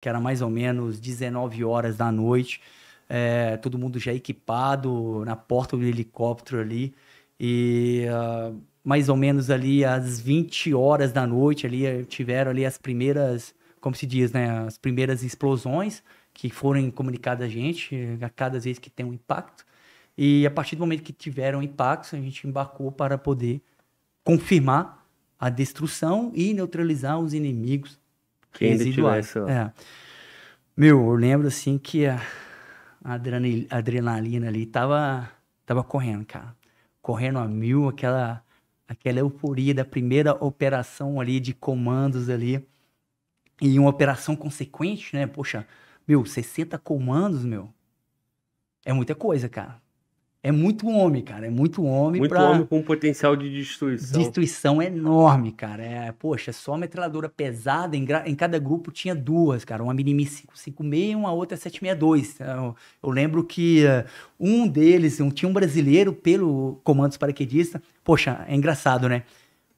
que era mais ou menos 19 horas da noite, é, todo mundo já equipado na porta do helicóptero ali, e uh, mais ou menos ali às 20 horas da noite ali eh, tiveram ali as primeiras, como se diz, né, as primeiras explosões que foram comunicadas a gente a cada vez que tem um impacto. E a partir do momento que tiveram impactos, a gente embarcou para poder confirmar a destruição e neutralizar os inimigos que ainda tivesse. É. Meu, eu lembro assim que a, a adrenalina ali tava, tava correndo, cara. Correndo a mil, aquela, aquela euforia da primeira operação ali de comandos ali. E uma operação consequente, né? Poxa, meu, 60 comandos, meu. É muita coisa, cara. É muito homem, cara. É muito homem. Muito pra... homem com um potencial de destruição. Destruição enorme, cara. É, poxa, só metralhadora pesada. Em, gra... em cada grupo tinha duas, cara. Uma Minimi 556 e uma outra 762. É, eu, eu lembro que uh, um deles, um, tinha um brasileiro pelo comandos paraquedista. Poxa, é engraçado, né?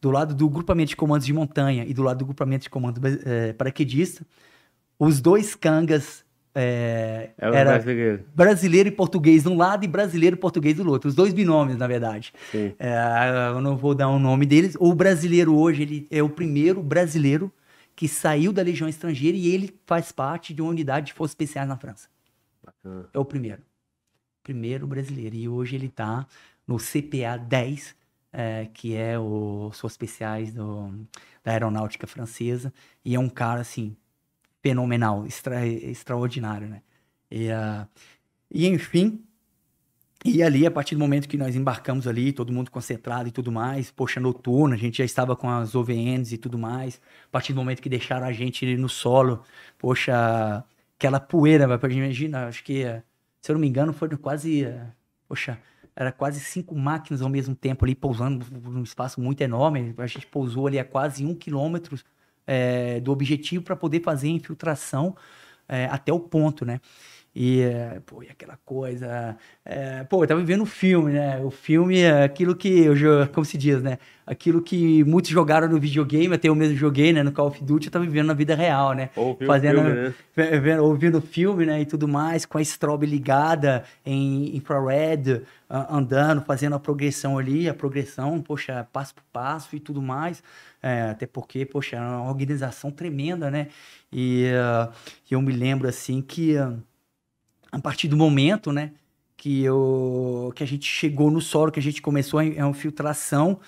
Do lado do grupamento de comandos de montanha e do lado do grupamento de comandos eh, paraquedista, os dois cangas é, era, é era brasileiro. brasileiro. e português de um lado e brasileiro e português do outro. Os dois binômios, na verdade. É, eu não vou dar o um nome deles. O brasileiro hoje ele é o primeiro brasileiro que saiu da Legião Estrangeira e ele faz parte de uma unidade de forças especiais na França. Bacana. É o primeiro. Primeiro brasileiro. E hoje ele está no CPA 10, é, que é o Forças Especiais do, da Aeronáutica Francesa. E é um cara, assim, fenomenal, extra, extraordinário, né? E, uh, e enfim, e ali, a partir do momento que nós embarcamos ali, todo mundo concentrado e tudo mais, poxa, noturno, a gente já estava com as OVNs e tudo mais, a partir do momento que deixaram a gente no solo, poxa, aquela poeira, imagina, acho que, se eu não me engano, foram quase, poxa, era quase cinco máquinas ao mesmo tempo ali pousando num espaço muito enorme. A gente pousou ali a quase um quilômetro é, do objetivo para poder fazer a infiltração é, até o ponto, né? E, pô, e aquela coisa. É, pô, eu tava vivendo um filme, né? O filme é aquilo que. Eu, como se diz, né? Aquilo que muitos jogaram no videogame, até eu mesmo joguei, né? No Call of Duty, eu tava vivendo na vida real, né? ouvindo Fazendo, filme, né? filme, né? E tudo mais, com a strobe ligada em infrared, andando, fazendo a progressão ali, a progressão, poxa, passo por passo e tudo mais. É, até porque, poxa, é uma organização tremenda, né? E uh, eu me lembro, assim, que. Uh, a partir do momento, né, que, eu, que a gente chegou no solo, que a gente começou a, infiltração,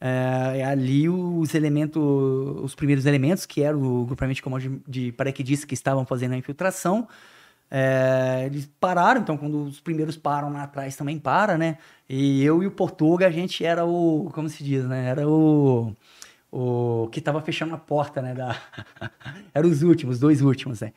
eh, é, ali os elementos, os primeiros elementos, que era o grupamento de comando de paraquedistas que estavam fazendo a infiltração, é, eles pararam, então quando os primeiros param lá atrás também para, né? E eu e o Portuga, a gente era o, como se diz, né? Era o, o que estava fechando a porta, né? Da... era os últimos, dois últimos, né?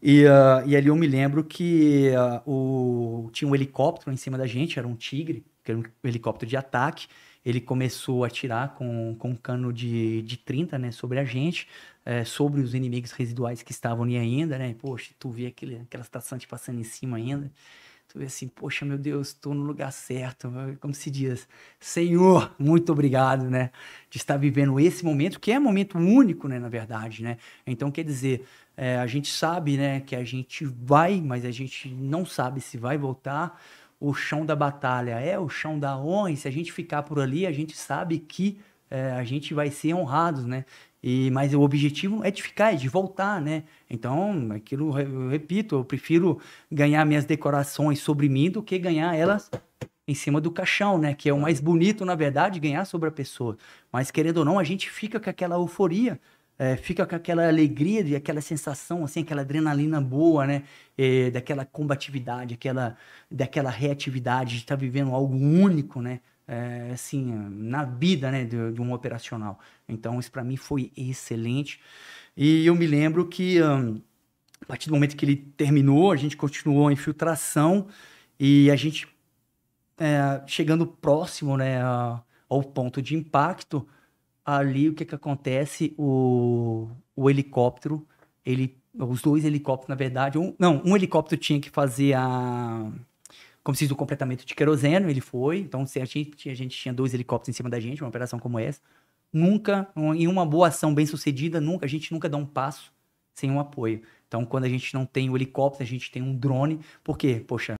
E, uh, e ali eu me lembro que uh, o, tinha um helicóptero em cima da gente, era um tigre, que era um helicóptero de ataque. Ele começou a atirar com, com um cano de, de 30 né, sobre a gente, é, sobre os inimigos residuais que estavam ali ainda, né? Poxa, tu via aquele, aquela estação te tipo, passando em cima ainda. Tu vê assim, poxa, meu Deus, estou no lugar certo. Como se diz, Senhor, muito obrigado, né? De estar vivendo esse momento, que é um momento único, né? Na verdade, né? Então, quer dizer, é, a gente sabe, né? Que a gente vai, mas a gente não sabe se vai voltar. O chão da batalha é o chão da honra. E se a gente ficar por ali, a gente sabe que é, a gente vai ser honrados, né? E, mas o objetivo é de ficar, é de voltar, né? Então, aquilo, eu repito, eu prefiro ganhar minhas decorações sobre mim do que ganhar elas em cima do caixão, né? Que é o mais bonito, na verdade, ganhar sobre a pessoa. Mas, querendo ou não, a gente fica com aquela euforia, é, fica com aquela alegria, e aquela sensação, assim, aquela adrenalina boa, né? É, daquela combatividade, aquela, daquela reatividade de estar tá vivendo algo único, né? é, assim, na vida, né, de, de um operacional. Então, isso para mim foi excelente. E eu me lembro que, um, a partir do momento que ele terminou, a gente continuou a infiltração e a gente, é, chegando próximo, né, a, ao ponto de impacto, ali o que que acontece? O, o helicóptero, ele, os dois helicópteros, na verdade, um, não, um helicóptero tinha que fazer a como se diz, o completamento de queroseno, ele foi. Então, se a gente, a gente tinha dois helicópteros em cima da gente, uma operação como essa, nunca, em uma boa ação bem sucedida, nunca, a gente nunca dá um passo sem um apoio. Então, quando a gente não tem o helicóptero, a gente tem um drone. Por quê? Poxa,